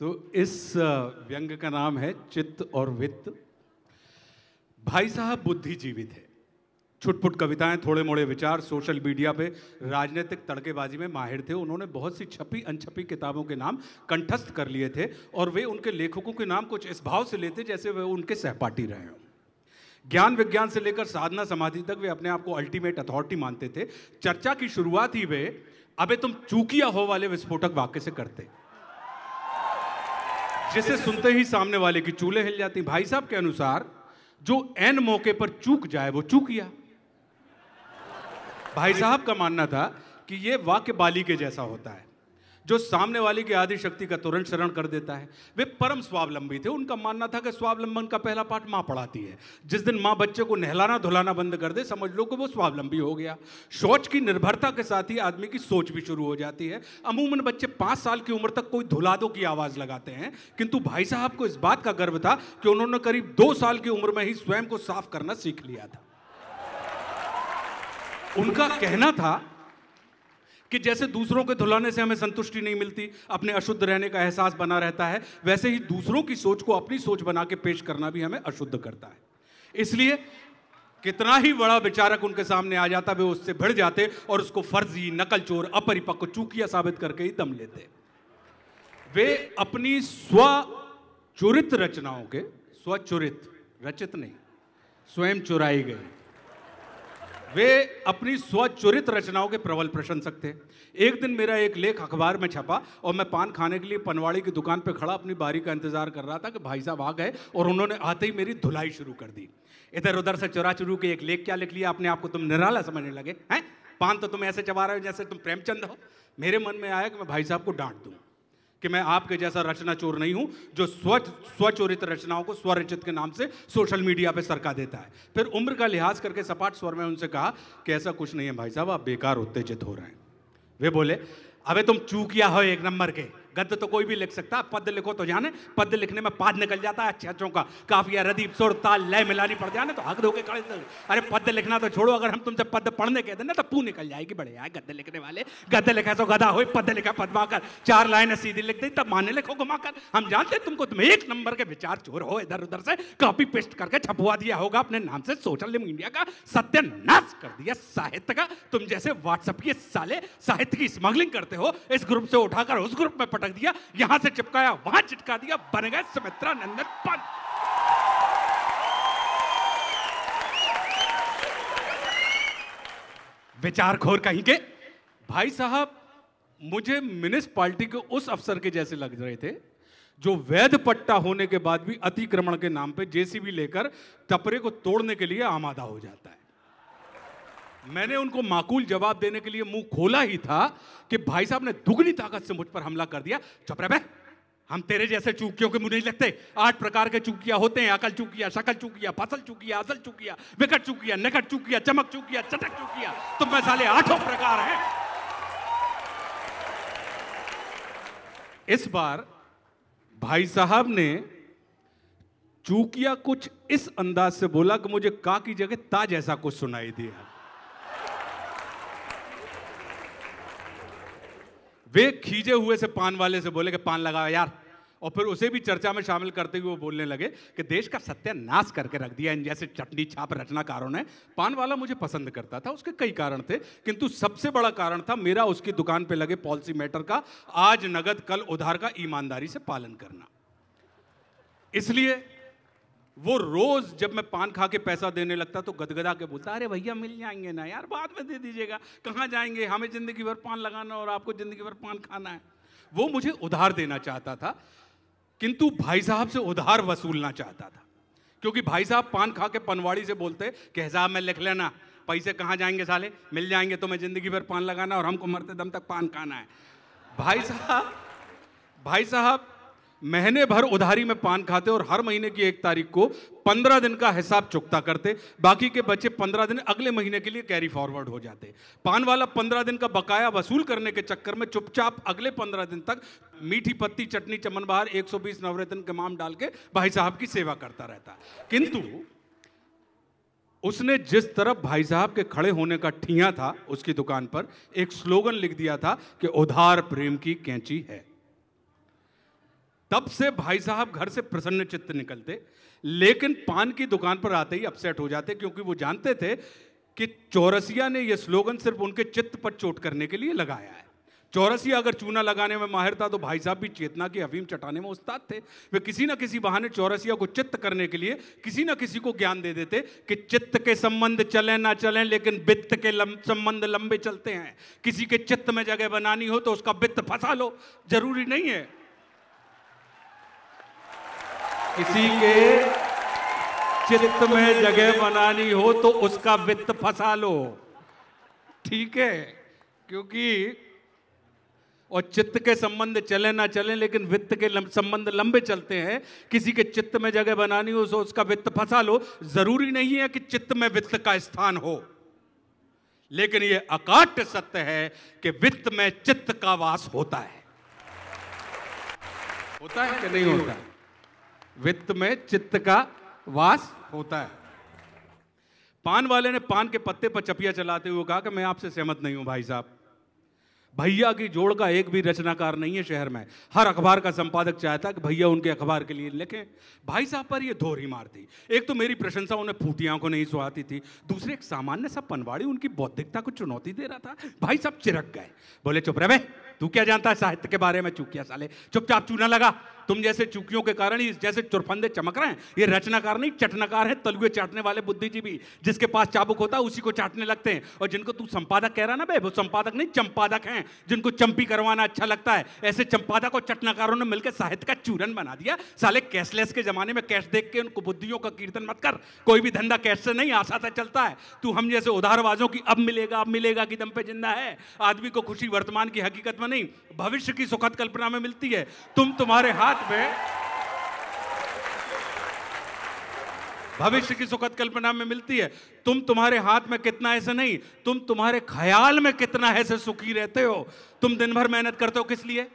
तो इस व्यंग का नाम है चित्त और वित्त भाई साहब बुद्धिजीवी थे छुटपुट कविताएं थोड़े मोड़े विचार सोशल मीडिया पे राजनीतिक तड़केबाजी में माहिर थे उन्होंने बहुत सी छपी अनछपी किताबों के नाम कंठस्थ कर लिए थे और वे उनके लेखकों के नाम कुछ इस भाव से लेते जैसे वे उनके सहपाठी रहे हों ज्ञान विज्ञान से लेकर साधना समाधि तक वे अपने आप को अल्टीमेट अथॉरिटी मानते थे चर्चा की शुरुआत ही वे अबे तुम चूकिया हो वाले विस्फोटक वाक्य से करते जिसे सुनते ही सामने वाले की चूल्हे हिल जाती भाई साहब के अनुसार जो एन मौके पर चूक जाए वो चूक गया भाई साहब का मानना था कि ये वाक्य बाली के जैसा होता है जो सामने वाले की आदि शक्ति का तुरंत शरण कर देता है वे परम स्वावलंबी थे उनका मानना था कि स्वावलंबन का पहला पाठ माँ पढ़ाती है जिस दिन माँ बच्चे को नहलाना धुलाना बंद कर दे समझ लो कि वो स्वावलंबी हो गया शौच की निर्भरता के साथ ही आदमी की सोच भी शुरू हो जाती है अमूमन बच्चे पाँच साल की उम्र तक कोई धुला दो की आवाज़ लगाते हैं किंतु भाई साहब को इस बात का गर्व था कि उन्होंने करीब दो साल की उम्र में ही स्वयं को साफ करना सीख लिया था उनका कहना था कि जैसे दूसरों के धुलाने से हमें संतुष्टि नहीं मिलती अपने अशुद्ध रहने का एहसास बना रहता है वैसे ही दूसरों की सोच को अपनी सोच बना के पेश करना भी हमें अशुद्ध करता है इसलिए कितना ही बड़ा विचारक उनके सामने आ जाता वे उससे भिड़ जाते और उसको फर्जी नकल चोर अपरिपक्व चूकिया साबित करके ही दम लेते वे अपनी स्वचुरित रचनाओं के स्वचुरित रचित नहीं स्वयं चुराई गई वे अपनी स्वचुरित रचनाओं के प्रबल प्रशंसक थे एक दिन मेरा एक लेख अखबार में छपा और मैं पान खाने के लिए पनवाड़ी की दुकान पर खड़ा अपनी बारी का इंतजार कर रहा था कि भाई साहब आ गए और उन्होंने आते ही मेरी धुलाई शुरू कर दी इधर उधर से चुरा चुरू के एक लेख क्या लिख लिया अपने आप को तुम निराला समझने लगे हैं पान तो तुम ऐसे चबा रहे हो जैसे तुम प्रेमचंद हो मेरे मन में आया कि मैं भाई साहब को डांट दूँ कि मैं आपके जैसा रचना चोर नहीं हूं जो स्व स्वचोरित रचनाओं को स्वरचित के नाम से सोशल मीडिया पे सरका देता है फिर उम्र का लिहाज करके सपाट स्वर में उनसे कहा कि ऐसा कुछ नहीं है भाई साहब आप बेकार उत्तेजित हो रहे हैं वे बोले अबे तुम चूकिया हो एक नंबर के गद्य तो कोई भी लिख सकता है पद लिखो तो जाने पद लिखने में पाद निकल जाता है अच्छे अच्छों का काफिया रदीप सुर ताल लय मिलानी पड़ जाने तो हक धोके खड़े अरे पद लिखना तो छोड़ो अगर हम तुमसे पद पढ़ने कहते ना तो पू निकल जाएगी बड़े यार गद्य लिखने वाले गद्य लिखा तो गदा हो पद लिखा पदमा कर चार लाइनें सीधी लिख दी तब माने लिखो घुमाकर हम जानते तुमको तुम एक नंबर के विचार चोर हो इधर उधर से कॉपी पेस्ट करके छपवा दिया होगा अपने नाम से सोशल मीडिया का सत्यानाश कर दिया साहित्य का तुम जैसे व्हाट्सएप के साले साहित्य की स्मगलिंग करते हो इस ग्रुप से उठाकर उस ग्रुप में पटक दिया यहां से चिपकाया वहां चिटका दिया बन गए सुमित्रा नंदन पंत विचार खोर कहीं के भाई साहब मुझे म्यूनिसपालिटी के उस अफसर के जैसे लग रहे थे जो वैध पट्टा होने के बाद भी अतिक्रमण के नाम पे जेसीबी लेकर टपरे को तोड़ने के लिए आमादा हो जाता है मैंने उनको माकूल जवाब देने के लिए मुंह खोला ही था कि भाई साहब ने दुगनी ताकत से मुझ पर हमला कर दिया चपरे रह हम तेरे जैसे चूकियों के मुंह नहीं लगते आठ प्रकार के चूकिया होते हैं अकल चूकिया शकल चूकिया फसल चूकिया असल चूकिया विकट चूकिया निकट चूकिया चमक चूकिया चटक चूकिया तुम तो मैं साले आठों प्रकार हैं इस बार भाई साहब ने चूकिया कुछ इस अंदाज से बोला कि मुझे का की जगह ता जैसा कुछ सुनाई दिया वे खींचे हुए से पान वाले से बोले कि पान लगाओ यार और फिर उसे भी चर्चा में शामिल करते हुए वो बोलने लगे कि देश का सत्यानाश करके रख दिया इन जैसे चटनी छाप रचनाकारों ने पान वाला मुझे पसंद करता था उसके कई कारण थे किंतु सबसे बड़ा कारण था मेरा उसकी दुकान पे लगे पॉलिसी मैटर का आज नगद कल उधार का ईमानदारी से पालन करना इसलिए वो रोज जब मैं पान खा के पैसा देने लगता तो गदगदा के बोलता अरे भैया मिल जाएंगे ना यार बाद में दे दीजिएगा कहाँ जाएंगे हमें ज़िंदगी भर पान लगाना और आपको ज़िंदगी भर पान खाना है वो मुझे उधार देना चाहता था किंतु भाई साहब से उधार वसूलना चाहता था क्योंकि भाई साहब पान खा के पनवाड़ी से बोलते कि हिसाब में लिख लेना पैसे कहाँ जाएंगे साले मिल जाएंगे तो मैं ज़िंदगी भर पान लगाना और हमको मरते दम तक पान खाना है भाई साहब भाई साहब महीने भर उधारी में पान खाते और हर महीने की एक तारीख को पंद्रह दिन का हिसाब चुकता करते बाकी के बच्चे पंद्रह दिन अगले महीने के लिए कैरी फॉरवर्ड हो जाते पान वाला पंद्रह दिन का बकाया वसूल करने के चक्कर में चुपचाप अगले पंद्रह दिन तक मीठी पत्ती चटनी चमन बहार एक सौ बीस नवरत्न के माम डाल के भाई साहब की सेवा करता रहता किंतु उसने जिस तरफ भाई साहब के खड़े होने का ठिया था उसकी दुकान पर एक स्लोगन लिख दिया था कि उधार प्रेम की कैंची है तब से भाई साहब घर से प्रसन्न चित्त निकलते लेकिन पान की दुकान पर आते ही अपसेट हो जाते क्योंकि वो जानते थे कि चौरसिया ने ये स्लोगन सिर्फ उनके चित्त पर चोट करने के लिए लगाया है चौरसिया अगर चूना लगाने में माहिर था तो भाई साहब भी चेतना की अफीम चटाने में उस्ताद थे वे किसी न किसी बहाने चौरसिया को चित्त करने के लिए किसी न किसी को ज्ञान दे देते कि चित्त के संबंध चलें ना चलें लेकिन वित्त के लं, संबंध लंबे चलते हैं किसी के चित्त में जगह बनानी हो तो उसका वित्त फंसा लो जरूरी नहीं है किसी के चित्त में जगह बनानी हो तो उसका वित्त फंसा लो ठीक है क्योंकि और चित्त के संबंध चले ना चले लेकिन वित्त के संबंध लंबे चलते हैं किसी के चित्त में जगह बनानी हो तो उसका वित्त फंसा लो जरूरी नहीं है कि चित्त में वित्त का स्थान हो लेकिन यह अकाट्य सत्य है कि वित्त में चित्त का वास होता है होता है कि नहीं होता है वित्त में चित्त का वास होता है पान वाले ने पान के पत्ते पर चपिया चलाते हुए कहा कि मैं आपसे सहमत नहीं हूं भाई साहब भैया की जोड़ का एक भी रचनाकार नहीं है शहर में हर अखबार का संपादक चाहता कि भैया उनके अखबार के लिए लिखें भाई साहब पर ये धोर ही मारती एक तो मेरी प्रशंसा उन्हें फूटी को नहीं सुहाती थी दूसरे एक सामान्य सा पनवाड़ी उनकी बौद्धिकता को चुनौती दे रहा था भाई साहब चिरक गए बोले चुप रहे भाई तू क्या जानता है साहित्य के बारे में चूकिया साले चुपचाप चूना लगा तुम जैसे चूकियों के कारण ही जैसे चुरफंदे चमक रहे हैं ये रचनाकार नहीं चटनाकार है तलुए चाटने वाले बुद्धिजीवी जिसके पास चाबुक होता है उसी को चाटने लगते हैं और जिनको तू संपादक कह रहा ना भाई वो संपादक नहीं चंपादक हैं जिनको चंपी करवाना अच्छा लगता है ऐसे चंपादक और चटनाकारों ने मिलकर साहित्य का चूरन बना दिया साले कैशलेस के जमाने में कैश देख के उनको बुद्धियों का कीर्तन मत कर कोई भी धंधा कैश से नहीं आशा था चलता है तू हम जैसे उधारवाजों की अब मिलेगा अब मिलेगा कि दम पे जिंदा है आदमी को खुशी वर्तमान की हकीकत में नहीं भविष्य की सुखद कल्पना में मिलती है तुम तुम्हारे हाथ में भविष्य की सुखद कल्पना में मिलती है तुम तुम्हारे हाथ में कितना ऐसे नहीं तुम तुम्हारे ख्याल में कितना ऐसे सुखी रहते हो तुम दिन भर मेहनत करते हो किस लिए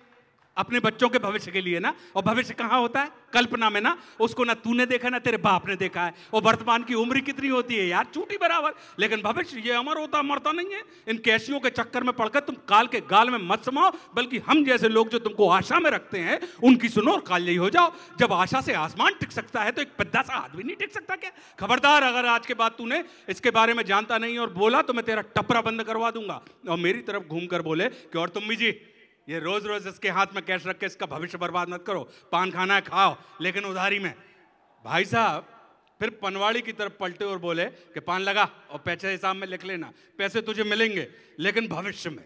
अपने बच्चों के भविष्य के लिए ना और भविष्य कहाँ होता है कल्पना में ना उसको ना तूने देखा ना तेरे बाप ने देखा है और वर्तमान की उम्र कितनी होती है यार चूटी बराबर लेकिन भविष्य ये अमर होता मरता नहीं है इन कैशियों के चक्कर में पड़कर तुम काल के गाल में मत समाओ बल्कि हम जैसे लोग जो तुमको आशा में रखते हैं उनकी सुनो और काल यही हो जाओ जब आशा से आसमान टिक सकता है तो एक पद्दा सा आदमी नहीं टिक सकता क्या खबरदार अगर आज के बाद तूने इसके बारे में जानता नहीं और बोला तो मैं तेरा टपरा बंद करवा दूंगा और मेरी तरफ घूम बोले कि और तुम भी जी ये रोज रोज इसके हाथ में कैश रख के इसका भविष्य बर्बाद मत करो पान खाना है खाओ लेकिन उधारी में भाई साहब फिर पनवाड़ी की तरफ पलटे और बोले कि पान लगा और पैसे हिसाब में लिख लेना पैसे तुझे मिलेंगे लेकिन भविष्य में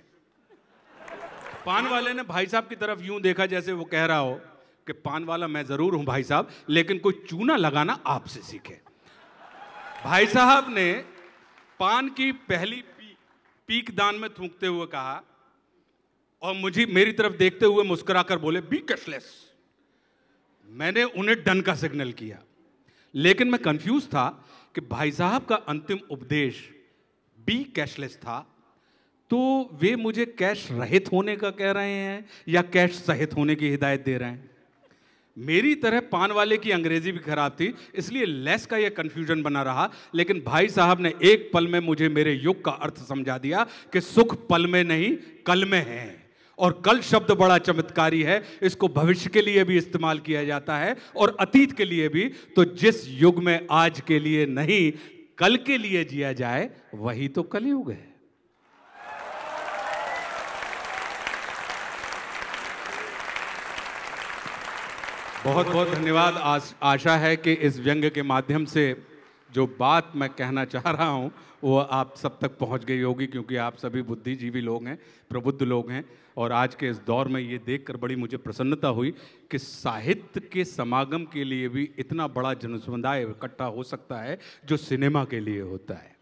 पान वाले ने भाई साहब की तरफ यूं देखा जैसे वो कह रहा हो कि पान वाला मैं जरूर हूं भाई साहब लेकिन कोई चूना लगाना आपसे सीखे भाई साहब ने पान की पहली पीक दान में थूकते हुए कहा और मुझे मेरी तरफ देखते हुए मुस्कुरा बोले बी कैशलेस मैंने उन्हें डन का सिग्नल किया लेकिन मैं कंफ्यूज था कि भाई साहब का अंतिम उपदेश बी कैशलेस था तो वे मुझे कैश रहित होने का कह रहे हैं या कैश सहित होने की हिदायत दे रहे हैं मेरी तरह पान वाले की अंग्रेजी भी खराब थी इसलिए लेस का यह कन्फ्यूजन बना रहा लेकिन भाई साहब ने एक पल में मुझे मेरे युग का अर्थ समझा दिया कि सुख पल में नहीं कल में है और कल शब्द बड़ा चमत्कारी है इसको भविष्य के लिए भी इस्तेमाल किया जाता है और अतीत के लिए भी तो जिस युग में आज के लिए नहीं कल के लिए जिया जाए वही तो कलयुग है बहुत बहुत धन्यवाद आशा है कि इस व्यंग के माध्यम से जो बात मैं कहना चाह रहा हूँ वो आप सब तक पहुँच गई होगी क्योंकि आप सभी बुद्धिजीवी लोग हैं प्रबुद्ध लोग हैं और आज के इस दौर में ये देखकर बड़ी मुझे प्रसन्नता हुई कि साहित्य के समागम के लिए भी इतना बड़ा जनसमुदाय इकट्ठा हो सकता है जो सिनेमा के लिए होता है